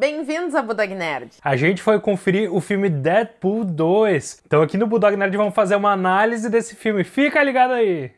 Bem-vindos a Budog Nerd! A gente foi conferir o filme Deadpool 2. Então aqui no Budog Nerd vamos fazer uma análise desse filme. Fica ligado aí!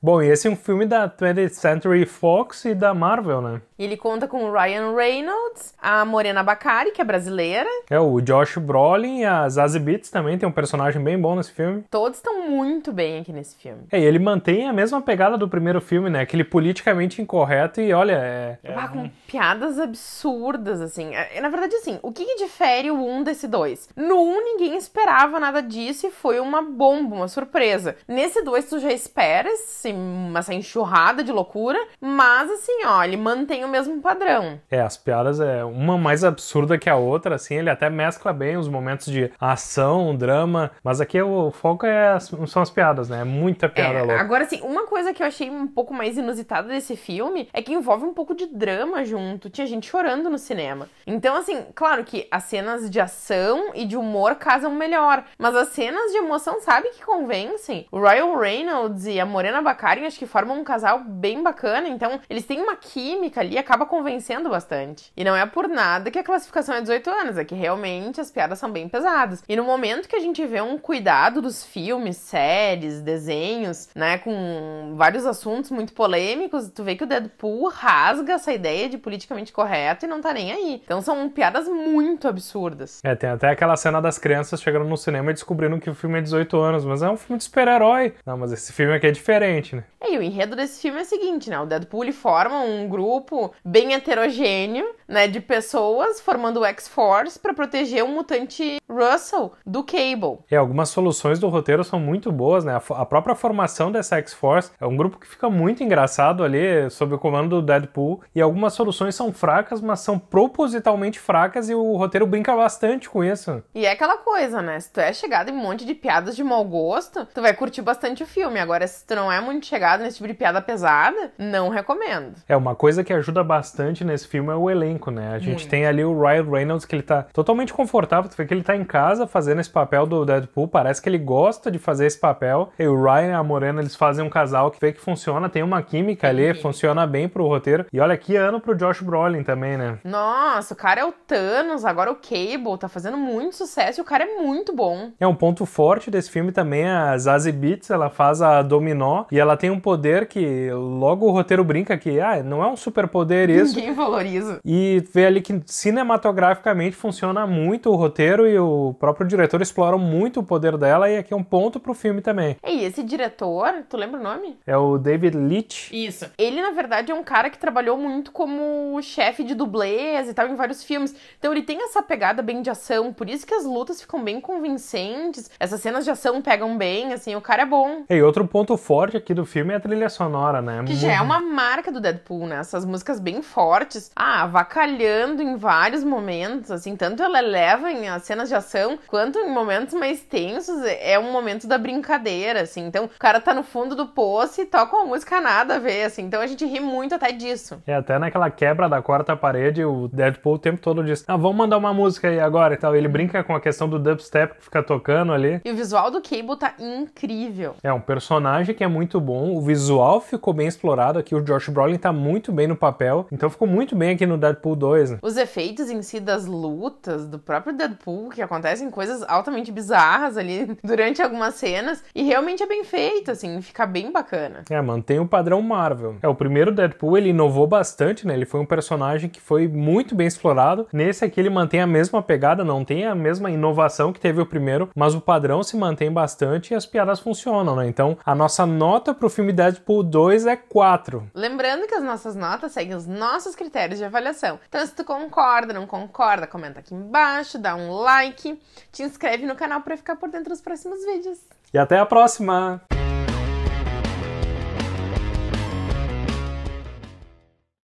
Bom, e esse é um filme da 20th Century Fox e da Marvel, né? Ele conta com o Ryan Reynolds, a Morena Bacari, que é brasileira. É, o Josh Brolin e a Zazie Beetz também tem um personagem bem bom nesse filme. Todos estão muito bem aqui nesse filme. É, e ele mantém a mesma pegada do primeiro filme, né? Aquele politicamente incorreto e olha, é. é... Ah, com piadas absurdas, assim. É, é, na verdade, assim, o que, que difere o 1 um desse 2? No 1, um, ninguém esperava nada disso e foi uma bomba, uma surpresa. Nesse 2, tu já espera assim, essa enxurrada de loucura, mas assim, ó, ele mantém o mesmo padrão. É, as piadas é uma mais absurda que a outra, assim, ele até mescla bem os momentos de ação, drama, mas aqui o foco é as, são as piadas, né? É muita é, piada é, louca. Agora, assim, uma coisa que eu achei um pouco mais inusitada desse filme é que envolve um pouco de drama junto. Tinha gente chorando no cinema. Então, assim, claro que as cenas de ação e de humor casam melhor, mas as cenas de emoção, sabe que convencem? O Royal Reynolds e a Morena Bacarin, acho que formam um casal bem bacana, então eles têm uma química ali, acaba convencendo bastante. E não é por nada que a classificação é 18 anos, é que realmente as piadas são bem pesadas. E no momento que a gente vê um cuidado dos filmes, séries, desenhos, né, com vários assuntos muito polêmicos, tu vê que o Deadpool rasga essa ideia de politicamente correto e não tá nem aí. Então são piadas muito absurdas. É, tem até aquela cena das crianças chegando no cinema e descobrindo que o filme é 18 anos, mas é um filme de super-herói. Não, mas esse filme aqui é diferente, né? E o enredo desse filme é o seguinte, né? O Deadpool forma um grupo bem heterogêneo, né, de pessoas formando o X-Force para proteger o mutante Russell do Cable. É, algumas soluções do roteiro são muito boas, né? A, a própria formação dessa X-Force é um grupo que fica muito engraçado ali sob o comando do Deadpool e algumas soluções são fracas, mas são propositalmente fracas e o roteiro brinca bastante com isso. E é aquela coisa, né? Se tu é chegado em um monte de piadas de mau gosto, tu vai curtir bastante o filme. Agora, se tu não é muito chegado viciado nesse tipo de piada pesada, não recomendo. É, uma coisa que ajuda bastante nesse filme é o elenco, né? A gente Muito. tem ali o Ryan Reynolds, que ele tá totalmente confortável, tu vê que ele tá em casa fazendo esse papel do Deadpool, parece que ele gosta de fazer esse papel. E o Ryan e a Morena, eles fazem um casal que vê que funciona, tem uma química ali, funciona bem pro roteiro. E olha, que ano pro Josh Brolin também, né? Nossa, o cara é o Thanos, agora é o Cable, tá fazendo muito sucesso e o cara é muito bom. É um ponto forte desse filme também, a Zazie Beats, ela faz a Dominó e ela tem um poder que logo o roteiro brinca que ah, não é um superpoder isso. Ninguém valoriza. E vê ali que cinematograficamente funciona muito o roteiro e o próprio diretor exploram muito o poder dela e aqui é um ponto pro filme também. E esse diretor, tu lembra o nome? É o David Leitch. Isso. Ele na verdade é um cara que trabalhou muito como chefe de dublês e tal em vários filmes. Então ele tem essa pegada bem de ação, por isso que as lutas ficam bem convincentes, essas cenas de ação pegam bem, assim, o cara é bom. E outro ponto forte aqui do filme é a trilha sonora, né? Que já é uhum. uma marca do Deadpool, né? Essas músicas bem fortes. Ah, vacalhando em vários momentos, assim, tanto ela leva em as cenas de ação, quanto em momentos mais tensos, é um momento da brincadeira, assim. Então, o cara tá no fundo do poço e toca uma música nada a ver, assim. Então a gente ri muito até disso. É, até naquela quebra da quarta parede, o Deadpool o tempo todo diz: Ah, vamos mandar uma música aí agora e tal. Ele brinca com a questão do dubstep que fica tocando ali. E o visual do Cable tá incrível. É um personagem que é muito bom, o visual ficou bem explorado aqui, o Josh Brolin tá muito bem no papel, então ficou muito bem aqui no Deadpool 2. Né? Os efeitos em si das lutas, do próprio Deadpool, que acontecem coisas altamente bizarras ali durante algumas cenas, e realmente é bem feito, assim, fica bem bacana. É, mantém o padrão Marvel. É, o primeiro Deadpool ele inovou bastante, né? Ele foi um personagem que foi muito bem explorado. Nesse aqui ele mantém a mesma pegada, não tem a mesma inovação que teve o primeiro, mas o padrão se mantém bastante e as piadas funcionam, né? Então, a nossa nota pro filme Deadpool 2 é 4. Lembrando que as nossas notas seguem os nossos critérios de avaliação. Então, se tu concorda, não concorda, comenta aqui embaixo, dá um like, te inscreve no canal para ficar por dentro dos próximos vídeos. E até a próxima!